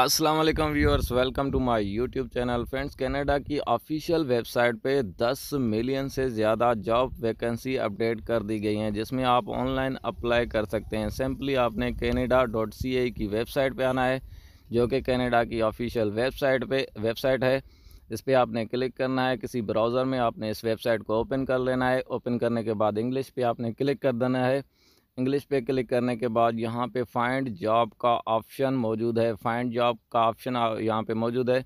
अस्सलाम वालेकुम viewers welcome to my YouTube channel friends Canada की ऑफिशियल वेबसाइट पे 10 मिलियन से ज़्यादा जॉब वैकेंसी अपडेट कर दी गई हैं जिसमें आप ऑनलाइन अप्लाई कर सकते हैं सिंपली आपने कैनेडा डॉट सी आई की वेबसाइट पे आना है जो कि कनाडा की ऑफिशियल वेबसाइट पे वेबसाइट है इस पर आपने क्लिक करना है किसी ब्राउज़र में आपने इस वेबसाइट को ओपन कर लेना है ओपन करने के बाद इंग्लिश पर आपने क्लिक कर देना है इंग्लिश पे क्लिक करने के बाद यहाँ पे फाइंड जॉब का ऑप्शन मौजूद है फाइंड जॉब का ऑप्शन यहाँ पे मौजूद है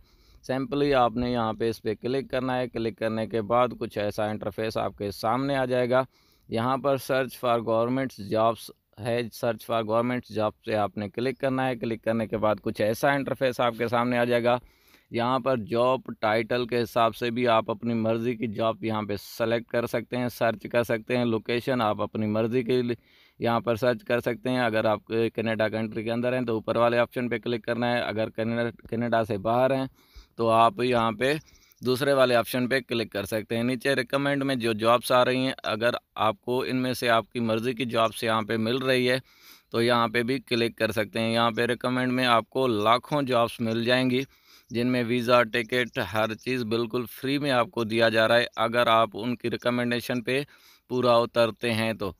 सिंपली आपने यहाँ पे इस पर क्लिक करना है क्लिक करने के बाद कुछ ऐसा इंटरफेस आपके सामने आ जाएगा यहाँ पर सर्च फॉर गवर्नमेंट्स जॉब्स है सर्च फॉर गवर्नमेंट्स जॉब से आपने क्लिक करना है क्लिक करने के बाद कुछ ऐसा इंटरफेस आपके सामने आ जाएगा यहाँ पर जॉब टाइटल के हिसाब से भी आप अपनी मर्ज़ी की जॉब यहाँ पे सेलेक्ट कर सकते हैं सर्च कर सकते हैं लोकेशन आप अपनी मर्ज़ी के लिए यहाँ पर सर्च कर सकते हैं अगर आप कनाडा कंट्री के अंदर हैं तो ऊपर वाले ऑप्शन पे क्लिक करना है अगर कनाडा से बाहर हैं तो आप यहाँ पे दूसरे वाले ऑप्शन पे क्लिक कर सकते हैं नीचे रिकमेंड में जो जॉब्स आ रही हैं अगर आपको इनमें से आपकी मर्ज़ी की जॉब्स यहाँ पे मिल रही है तो यहाँ पे भी क्लिक कर सकते हैं यहाँ पे रिकमेंड में आपको लाखों जॉब्स मिल जाएंगी जिनमें वीज़ा टिकट हर चीज़ बिल्कुल फ्री में आपको दिया जा रहा है अगर आप उनकी रिकमेंडेशन पे पूरा उतरते हैं तो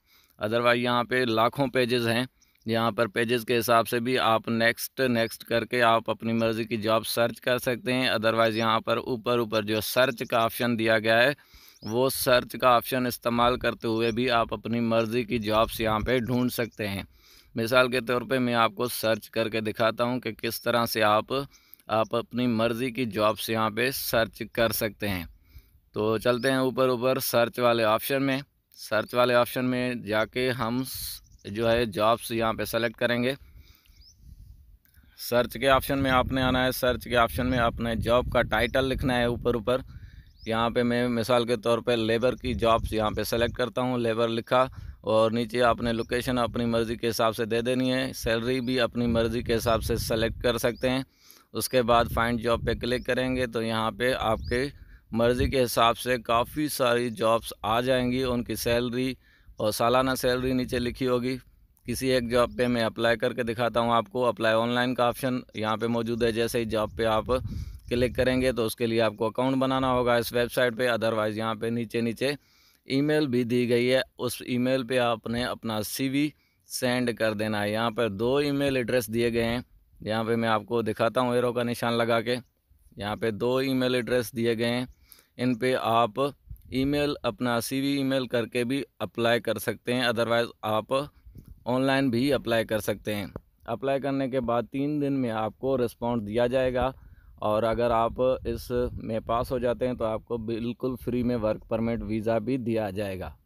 अदरवाइज यहाँ पे लाखों पेजेस हैं यहाँ पर पेजेस के हिसाब से भी आप नेक्स्ट नेक्स्ट करके आप अपनी मर्ज़ी की जॉब सर्च कर सकते हैं अदरवाइज़ यहाँ पर ऊपर ऊपर जो सर्च का ऑप्शन दिया गया है वो सर्च का ऑप्शन इस्तेमाल करते हुए भी आप अपनी मर्ज़ी की जॉब्स यहाँ पर ढूंढ सकते हैं मिसाल के तौर पे मैं आपको सर्च करके दिखाता हूँ कि किस तरह से आप आप अपनी मर्ज़ी की जॉब्स यहाँ पे सर्च कर सकते हैं तो चलते हैं ऊपर ऊपर सर्च वाले ऑप्शन में सर्च वाले ऑप्शन में जाके हम जो है जॉब्स यहाँ पे सेलेक्ट करेंगे सर्च के ऑप्शन में आपने आना है सर्च के ऑप्शन में आपने जॉब का टाइटल लिखना है ऊपर ऊपर यहाँ पे मैं मिसाल के तौर पे लेबर की जॉब्स यहाँ पे सेलेक्ट करता हूँ लेबर लिखा और नीचे आपने लोकेशन अपनी मर्ज़ी के हिसाब से दे देनी है सैलरी भी अपनी मर्ज़ी के हिसाब से सेलेक्ट कर सकते हैं उसके बाद फाइंड जॉब पे क्लिक करेंगे तो यहाँ पे आपके मर्ज़ी के हिसाब से काफ़ी सारी जॉब्स आ जाएंगी उनकी सैलरी और सालाना सैलरी नीचे लिखी होगी किसी एक जॉब पे मैं अप्लाई करके दिखाता हूँ आपको अप्लाई ऑनलाइन का ऑप्शन यहाँ पे मौजूद है जैसे ही जॉब पे आप क्लिक करेंगे तो उसके लिए आपको अकाउंट बनाना होगा इस वेबसाइट पे अदरवाइज़ यहाँ पे नीचे नीचे ईमेल भी दी गई है उस ईमेल पे आपने अपना सीवी सेंड कर देना है यहाँ पर दो ईमेल एड्रेस दिए गए हैं यहाँ पे मैं आपको दिखाता हूँ एरो का निशान लगा के यहाँ पे दो ईमेल एड्रेस दिए गए हैं इन पे आप ईमेल अपना सीवी ईमेल करके भी अप्लाई कर सकते हैं अदरवाइज़ आप ऑनलाइन भी अप्लाई कर सकते हैं अप्लाई करने के बाद तीन दिन में आपको रिस्पॉन्स दिया जाएगा और अगर आप इस में पास हो जाते हैं तो आपको बिल्कुल फ्री में वर्क परमिट वीज़ा भी दिया जाएगा